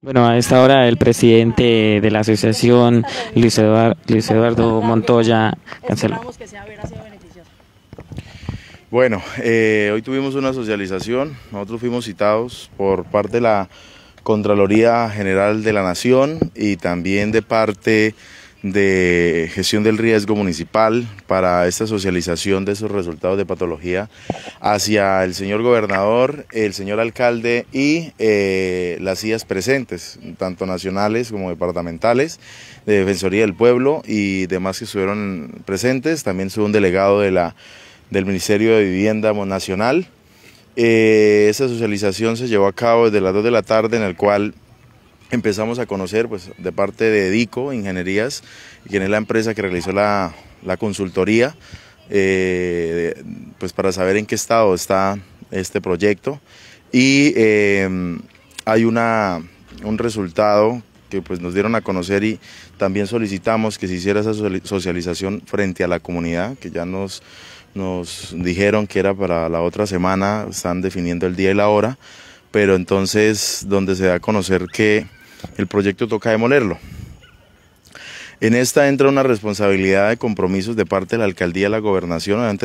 Bueno, a esta hora el presidente de la asociación, Luis Eduardo, Montoya, canceló. Bueno, eh, hoy tuvimos una socialización, nosotros fuimos citados por parte de la Contraloría General de la Nación y también de parte de gestión del riesgo municipal para esta socialización de esos resultados de patología hacia el señor gobernador, el señor alcalde y eh, las IAS presentes, tanto nacionales como departamentales, de Defensoría del Pueblo y demás que estuvieron presentes. También estuvo un delegado de la, del Ministerio de Vivienda Nacional. Eh, esa socialización se llevó a cabo desde las 2 de la tarde en el cual empezamos a conocer pues, de parte de Dico Ingenierías, quien es la empresa que realizó la, consultoría, eh, pues para saber en qué estado está este proyecto. Y em, hay una, un resultado que pues, nos dieron a conocer y también solicitamos que se hiciera esa socialización frente a la comunidad, que ya nos, nos dijeron que era para la otra semana, están definiendo el día y la hora, pero entonces donde se da a conocer que el proyecto toca demolerlo. En esta entra una responsabilidad de compromisos de parte de la alcaldía y la gobernación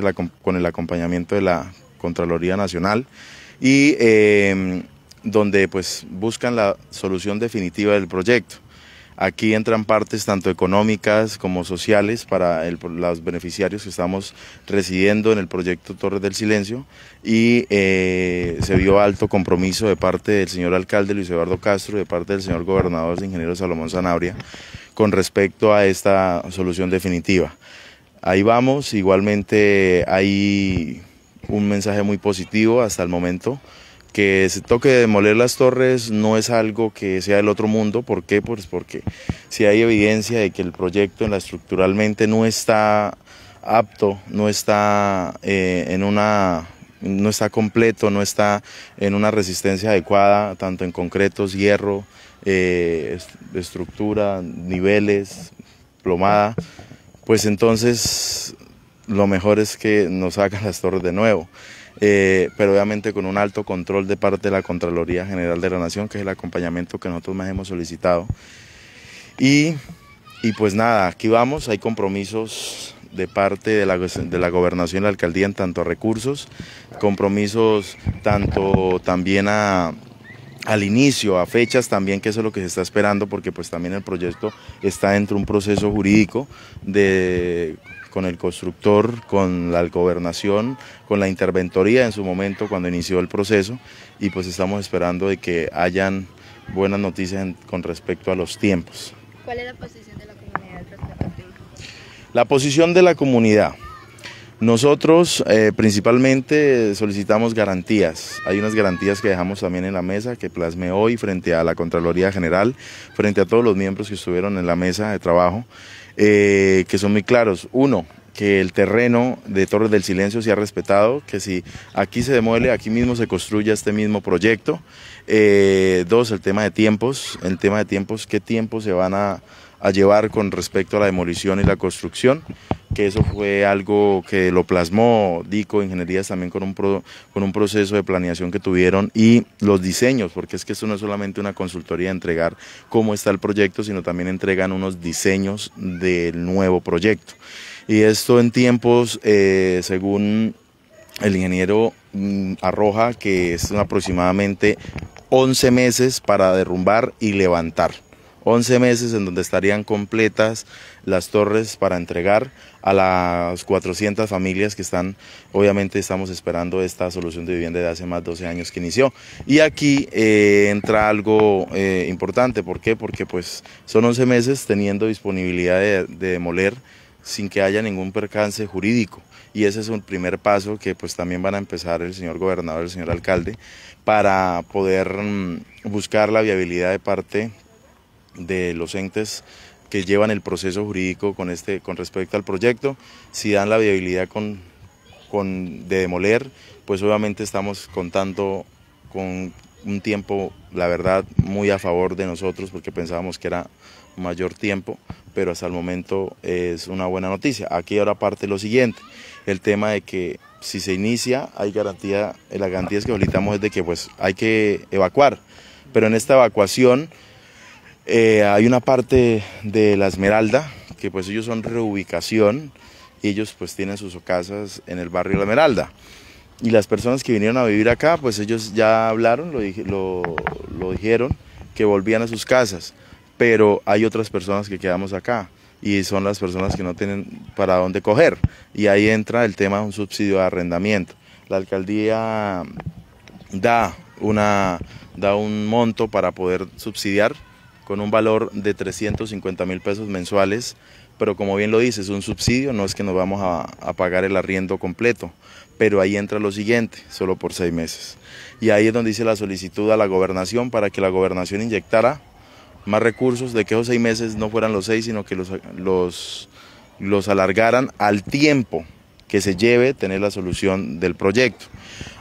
con el acompañamiento de la Contraloría Nacional y eh, donde pues buscan la solución definitiva del proyecto. Aquí entran partes tanto económicas como sociales para los beneficiarios que estamos residiendo en el proyecto Torres del Silencio y eh, se vio alto compromiso de parte del señor alcalde Luis Eduardo Castro, y de parte del señor gobernador ingeniero Salomón Zanabria con respecto a esta solución definitiva. Ahí vamos, igualmente hay un mensaje muy positivo hasta el momento que se toque demoler las torres no es algo que sea del otro mundo. ¿Por qué? Pues porque si hay evidencia de que el proyecto estructuralmente no está apto, no está eh, en una no está completo, no está en una resistencia adecuada, tanto en concretos, hierro, eh, estructura, niveles, plomada, pues entonces lo mejor es que nos hagan las torres de nuevo. Eh, pero obviamente con un alto control de parte de la Contraloría General de la Nación, que es el acompañamiento que nosotros más hemos solicitado. Y, y pues nada, aquí vamos, hay compromisos de parte de la, gobernación y la alcaldía en tanto a recursos, compromisos tanto también al inicio, a fechas también, que eso es lo que se está esperando, porque pues también el proyecto está dentro de un proceso jurídico de con el constructor, con la gobernación, con la interventoría en su momento cuando inició el proceso y pues estamos esperando de que hayan buenas noticias con respecto a los tiempos. ¿Cuál es la posición de la comunidad La posición de la comunidad. Nosotros eh, principalmente solicitamos garantías. Hay unas garantías que dejamos también en la mesa que plasmé hoy frente a la Contraloría General, frente a todos los miembros que estuvieron en la mesa de trabajo. Eh, que son muy claros. Uno, que el terreno de Torres del Silencio se ha respetado, que si aquí se demuele, aquí mismo se construya este mismo proyecto. Eh, dos, el tema de tiempos, el tema de tiempos, qué tiempo se van a llevar con respecto a la demolición y la construcción que eso fue algo que lo plasmó Dico Ingenierías también con un, con un proceso de planeación que tuvieron y los diseños, porque es que esto no es solamente una consultoría de entregar cómo está el proyecto, sino también entregan unos diseños del nuevo proyecto. Y esto en tiempos, eh, según el ingeniero mm, Arroja, que es aproximadamente 11 meses para derrumbar y levantar. 11 meses en donde estarían completas las torres para entregar a las 400 familias que están, obviamente estamos esperando esta solución de vivienda de hace más de 12 años que inició. Y aquí eh, entra algo eh, importante, ¿por qué? Porque pues son 11 meses teniendo disponibilidad de, demoler sin que haya ningún percance jurídico. Y ese es un primer paso que pues también van a empezar el señor gobernador, el señor alcalde, para poder mm, buscar la viabilidad de parte de los entes que llevan el proceso jurídico con, este, con respecto al proyecto, si dan la viabilidad con, de demoler, pues obviamente estamos contando con un tiempo, la verdad, muy a favor de nosotros porque pensábamos que era mayor tiempo, pero hasta el momento es una buena noticia. Aquí ahora parte lo siguiente, el tema de que si se inicia hay garantía, eh, las garantías que solicitamos es de que pues hay que evacuar, pero en esta evacuación eh, hay una parte de la Esmeralda, que pues ellos son reubicación, y ellos pues tienen sus casas en el barrio La Esmeralda. Y las personas que vinieron a vivir acá, pues ellos ya hablaron, lo, dijeron, que volvían a sus casas, pero hay otras personas que quedamos acá y son las personas que no tienen para dónde coger. Y ahí entra el tema de un subsidio de arrendamiento. La alcaldía da, una, da un monto para poder subsidiar con un valor de 350 mil pesos mensuales, pero como bien lo dice, es un subsidio, no es que nos vamos a, pagar el arriendo completo, pero ahí entra lo siguiente, solo por seis meses. Y ahí es donde dice la solicitud a la gobernación para que la gobernación inyectara más recursos, de que esos seis meses no fueran los seis, sino que los, los alargaran al tiempo que se lleve tener la solución del proyecto.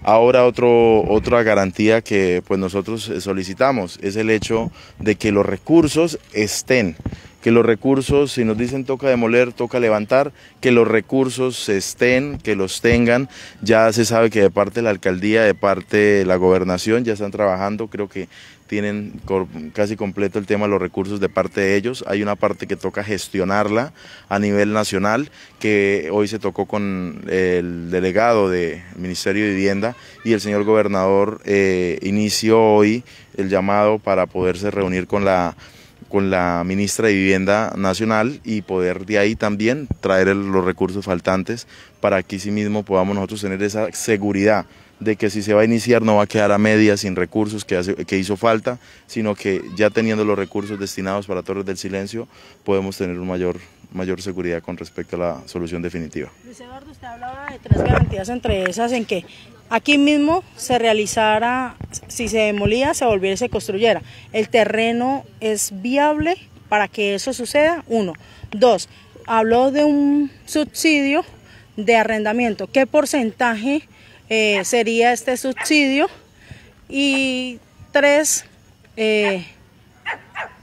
Ahora otro, otra garantía que pues nosotros eh, solicitamos es el hecho de que los recursos estén que los recursos, si nos dicen toca demoler, toca levantar, que los recursos estén, que los tengan. Ya se sabe que de parte de la alcaldía, de parte de la gobernación, ya están trabajando. Creo que tienen casi completo el tema de los recursos de parte de ellos. Hay una parte que toca gestionarla a nivel nacional, que hoy se tocó con el delegado del Ministerio de Vivienda y el señor gobernador eh, inició hoy el llamado para poderse reunir con la con la ministra de Vivienda Nacional y poder de ahí también traer los recursos faltantes para que sí mismo podamos nosotros tener esa seguridad de que si se va a iniciar no va a quedar a media sin recursos que, que hizo falta, sino que ya teniendo los recursos destinados para Torres del Silencio podemos tener una mayor, mayor seguridad con respecto a la solución definitiva. Luis Eduardo, usted hablaba de tres garantías, entre esas en que aquí mismo se realizara, si se demolía, se volviera y se construyera. ¿El terreno es viable para que eso suceda? Uno. Dos, habló de un subsidio de arrendamiento. ¿Qué porcentaje eh, sería este subsidio. Y tres, eh,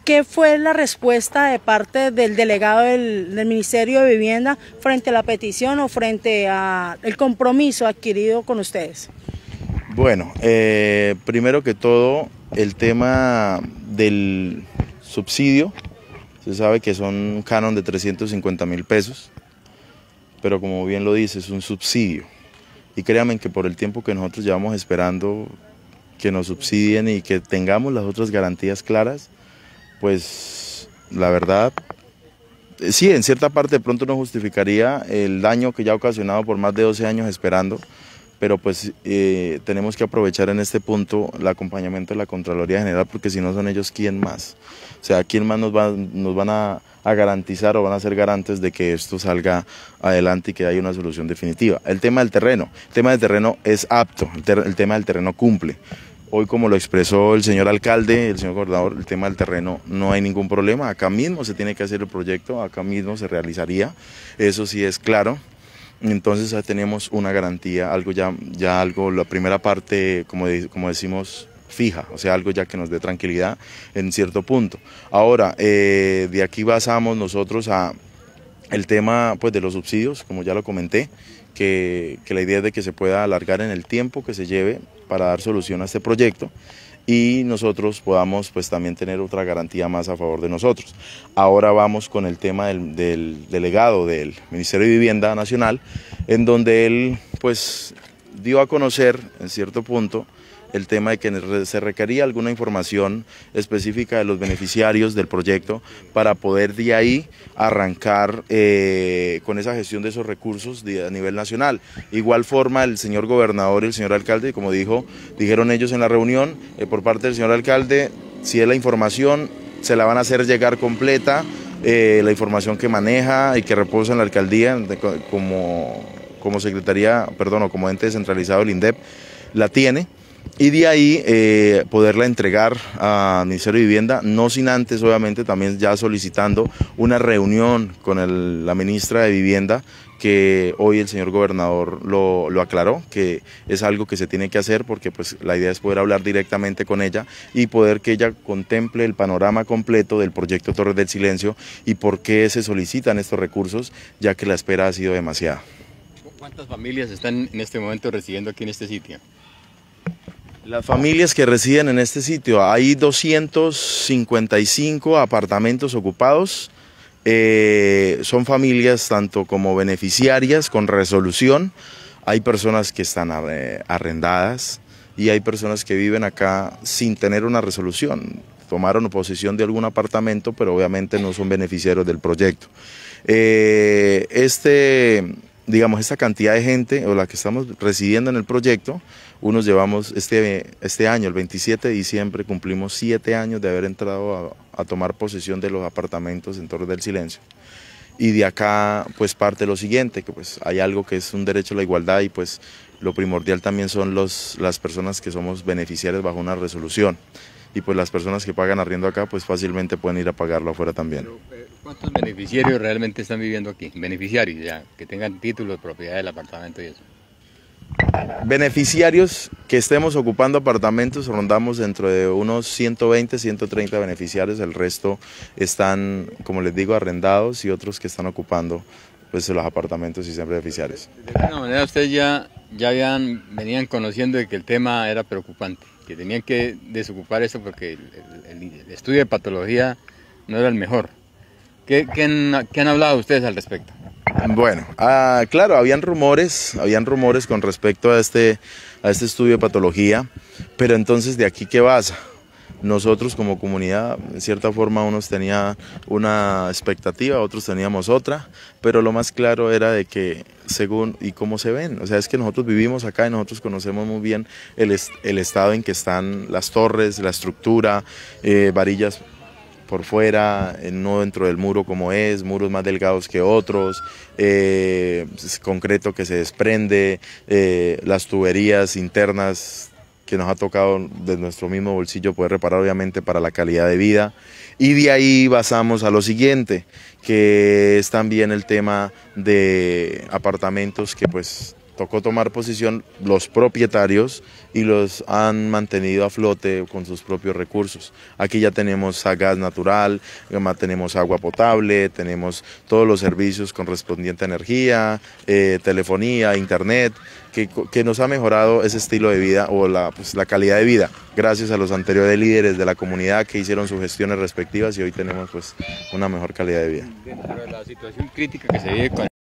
¿qué fue la respuesta de parte del delegado del, Ministerio de Vivienda frente a la petición o frente al compromiso adquirido con ustedes? Bueno, eh, primero que todo, el tema del subsidio, se sabe que son un canon de 350 mil pesos, pero como bien lo dice, es un subsidio. Y créanme que por el tiempo que nosotros llevamos esperando que nos subsidien y que tengamos las otras garantías claras, pues la verdad, eh, sí, en cierta parte de pronto no justificaría el daño que ya ha ocasionado por más de 12 años esperando, pero pues eh, tenemos que aprovechar en este punto el acompañamiento de la Contraloría General, porque si no son ellos, ¿quién más? O sea, ¿quién más nos, nos van a, garantizar o van a ser garantes de que esto salga adelante y que haya una solución definitiva? El tema del terreno, el tema del terreno es apto, el, el tema del terreno cumple. Hoy, como lo expresó el señor alcalde, el señor gobernador, el tema del terreno no hay ningún problema. Acá mismo se tiene que hacer el proyecto, acá mismo se realizaría. Eso sí es claro. Entonces ya tenemos una garantía, algo ya, ya algo, la primera parte, como, como decimos, fija, o sea, algo ya que nos dé tranquilidad en cierto punto. Ahora, eh, de aquí basamos nosotros a el tema pues, de los subsidios, como ya lo comenté, que, que, la idea es de que se pueda alargar en el tiempo que se lleve para dar solución a este proyecto y nosotros podamos pues también tener otra garantía más a favor de nosotros. Ahora vamos con el tema del, delegado del Ministerio de Vivienda Nacional, en donde él pues dio a conocer en cierto punto el tema de que se requería alguna información específica de los beneficiarios del proyecto para poder de ahí arrancar eh, con esa gestión de esos recursos a nivel nacional. Igual forma el señor gobernador y el señor alcalde, como dijo, dijeron ellos en la reunión, eh, por parte del señor alcalde, si es la información, se la van a hacer llegar completa, eh, la información que maneja y que reposa en la alcaldía como, como secretaría, perdón, o como ente descentralizado el INDEP, la tiene, y de ahí eh, poderla entregar al Ministerio de Vivienda, no sin antes, obviamente, también ya solicitando una reunión con la ministra de Vivienda, que hoy el señor gobernador lo, aclaró, que es algo que se tiene que hacer porque pues, la idea es poder hablar directamente con ella y poder que ella contemple el panorama completo del proyecto Torres del Silencio y por qué se solicitan estos recursos, ya que la espera ha sido demasiada. ¿Cuántas familias están en este momento residiendo aquí en este sitio? Las familias que residen en este sitio, hay 255 apartamentos ocupados. Eh, son familias tanto como beneficiarias con resolución. Hay personas que están eh, arrendadas y hay personas que viven acá sin tener una resolución. Tomaron posesión de algún apartamento, pero obviamente no son beneficiarios del proyecto. Eh, este digamos, esta cantidad de gente o la que estamos residiendo en el proyecto, unos llevamos este, este año, el 27 de diciembre, cumplimos siete años de haber entrado a, tomar posesión de los apartamentos en Torre del Silencio. Y de acá, pues parte lo siguiente, que pues hay algo que es un derecho a la igualdad y pues lo primordial también son los, las personas que somos beneficiarios bajo una resolución y pues las personas que pagan arriendo acá pues fácilmente pueden ir a pagarlo afuera también. Eh, ¿Cuántos beneficiarios realmente están viviendo aquí? Beneficiarios ya, que tengan título de propiedad del apartamento y eso. Beneficiarios que estemos ocupando apartamentos, rondamos dentro de unos 120, 130 beneficiarios, el resto están, como les digo, arrendados y otros que están ocupando pues, los apartamentos y siempre beneficiarios. De alguna manera ustedes ya, ya habían, venían conociendo de que el tema era preocupante que tenían que desocupar eso porque el, estudio de patología no era el mejor. ¿Qué, han, hablado ustedes al respecto? Bueno, ah, claro, habían rumores, habían rumores con respecto a este, a este estudio de patología, pero entonces de aquí qué pasa nosotros como comunidad, en cierta forma, unos tenía una expectativa, otros teníamos otra, pero lo más claro era de que según y cómo se ven, o sea, es que nosotros vivimos acá y nosotros conocemos muy bien el, el estado en que están las torres, la estructura, eh, varillas por fuera, eh, no dentro del muro como es, muros más delgados que otros, eh, concreto que se desprende, las tuberías internas que nos ha tocado de nuestro mismo bolsillo poder reparar, obviamente, para la calidad de vida. Y de ahí basamos a lo siguiente, que es también el tema de apartamentos que pues tocó tomar posición los propietarios y los han mantenido a flote con sus propios recursos. Aquí ya tenemos gas natural, tenemos agua potable, tenemos todos los servicios con correspondiente energía, eh, telefonía, internet, que, nos ha mejorado ese estilo de vida o pues, la, calidad de vida, gracias a los anteriores líderes de la comunidad que hicieron sus gestiones respectivas y hoy tenemos pues una mejor calidad de vida. Dentro de la situación crítica que se vive